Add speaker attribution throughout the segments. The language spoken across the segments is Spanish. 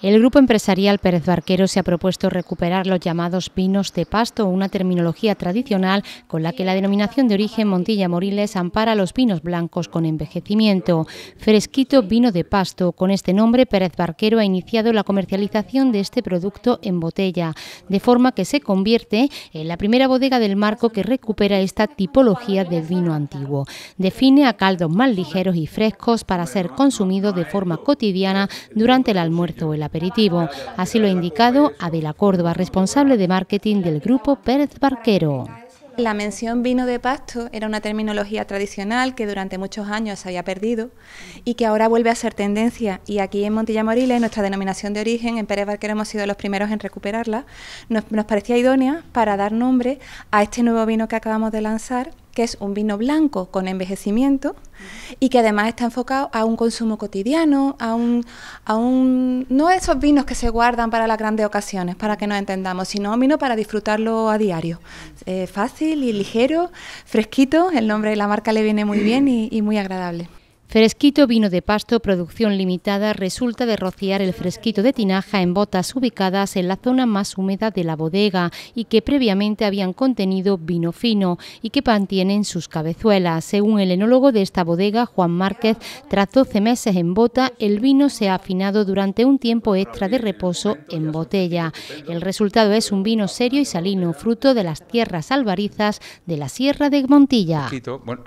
Speaker 1: El grupo empresarial Pérez Barquero se ha propuesto recuperar los llamados vinos de pasto, una terminología tradicional con la que la denominación de origen Montilla Moriles ampara los vinos blancos con envejecimiento. Fresquito vino de pasto. Con este nombre, Pérez Barquero ha iniciado la comercialización de este producto en botella, de forma que se convierte en la primera bodega del marco que recupera esta tipología de vino antiguo. Define a caldos más ligeros y frescos para ser consumidos de forma cotidiana durante el almuerzo o el Así lo ha indicado Adela Córdoba, responsable de marketing del grupo Pérez Barquero.
Speaker 2: La mención vino de pasto era una terminología tradicional que durante muchos años se había perdido y que ahora vuelve a ser tendencia. Y aquí en Montilla-Moriles, nuestra denominación de origen, en Pérez Barquero hemos sido los primeros en recuperarla. nos parecía idónea para dar nombre a este nuevo vino que acabamos de lanzar que es un vino blanco con envejecimiento y que además está enfocado a un consumo cotidiano, a un, a un no esos vinos que se guardan para las grandes ocasiones, para que nos entendamos, sino un vino para disfrutarlo a diario. Eh, fácil y ligero, fresquito, el nombre de la marca le viene muy bien
Speaker 1: y muy agradable. Fresquito vino de pasto, producción limitada, resulta de rociar el fresquito de tinaja en botas ubicadas en la zona más húmeda de la bodega y que previamente habían contenido vino fino y que mantienen sus cabezuelas. Según el enólogo de esta bodega, Juan Márquez, tras 12 meses en bota, el vino se ha afinado durante un tiempo extra de reposo en botella. El resultado es un vino serio y salino, fruto de las tierras albarizas de la Sierra de Montilla.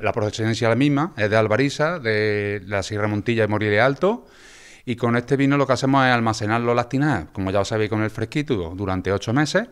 Speaker 3: la procedencia es la misma, es de Albariza, de la Sierra Montilla y de Alto. Y con este vino lo que hacemos es almacenarlo las tinajas, como ya os sabéis con el fresquito, durante ocho meses.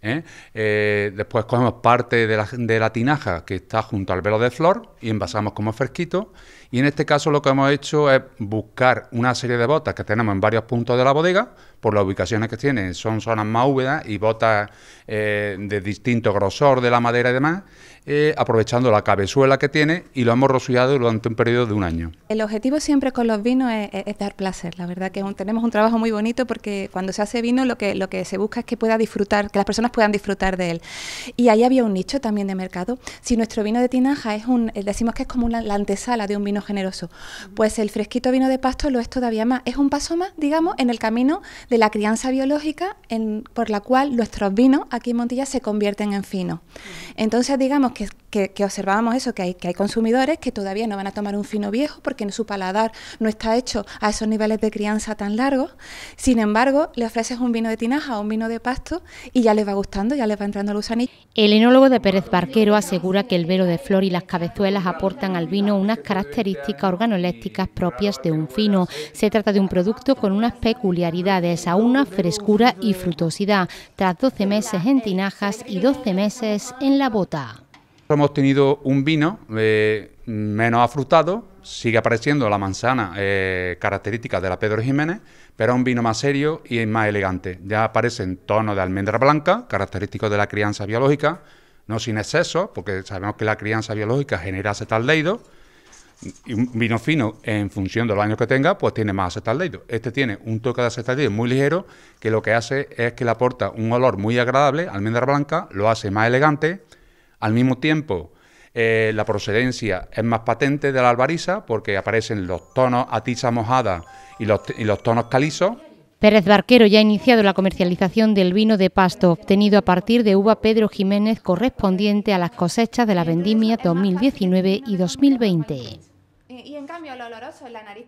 Speaker 3: ¿eh? Eh, después cogemos parte de la, tinaja que está junto al velo de flor y envasamos como fresquito. Y en este caso lo que hemos hecho es buscar una serie de botas que tenemos en varios puntos de la bodega, por las ubicaciones que tienen, son zonas más húmedas y botas eh, de distinto grosor de la madera y demás. Eh, aprovechando la cabezuela que tiene y lo hemos rociado durante un periodo de un año.
Speaker 2: El objetivo siempre con los vinos es, dar placer, la verdad que tenemos un trabajo muy bonito porque cuando se hace vino lo que, lo que se busca es que pueda disfrutar, que las personas puedan disfrutar de él. Y ahí había un nicho también de mercado. Si nuestro vino de tinaja es un, eh, decimos que es como la antesala de un vino generoso, pues el fresquito vino de pasto lo es todavía más, es un paso más, digamos, en el camino de la crianza biológica en, por la cual nuestros vinos aquí en Montilla se convierten en finos. Entonces, digamos, que, observábamos eso, que hay, que hay consumidores que todavía no van a tomar un fino viejo porque en su paladar no está hecho a esos niveles de crianza tan largos. Sin embargo, le ofreces un vino de tinaja o un vino de pasto y ya les va gustando, ya les va entrando los anillos.
Speaker 1: El enólogo de Pérez Barquero asegura que el velo de flor y las cabezuelas aportan al vino unas características organolépticas propias de un fino. Se trata de un producto con unas peculiaridades, a una frescura y frutosidad, tras 12 meses en tinajas y 12 meses en la bota.
Speaker 3: Hemos tenido un vino eh, menos afrutado, sigue apareciendo la manzana eh, característica de la Pedro Jiménez, pero un vino más serio y más elegante. Ya aparece en tono de almendra blanca, ...característico de la crianza biológica, no sin exceso, porque sabemos que la crianza biológica genera acetaldehído, y un vino fino, en función de los años que tenga, pues tiene más acetaldehído. Este tiene un toque de acetaldehído muy ligero, que lo que hace es que le aporta un olor muy agradable, almendra blanca, lo hace más elegante, al mismo tiempo, eh, la procedencia es más patente de la albariza porque aparecen los tonos a tiza mojada y los, tonos calizos.
Speaker 1: Pérez Barquero ya ha iniciado la comercialización del vino de pasto obtenido a partir de uva Pedro Jiménez correspondiente a las cosechas de la vendimia 2019 y 2020.
Speaker 2: Y, en cambio, oloroso la nariz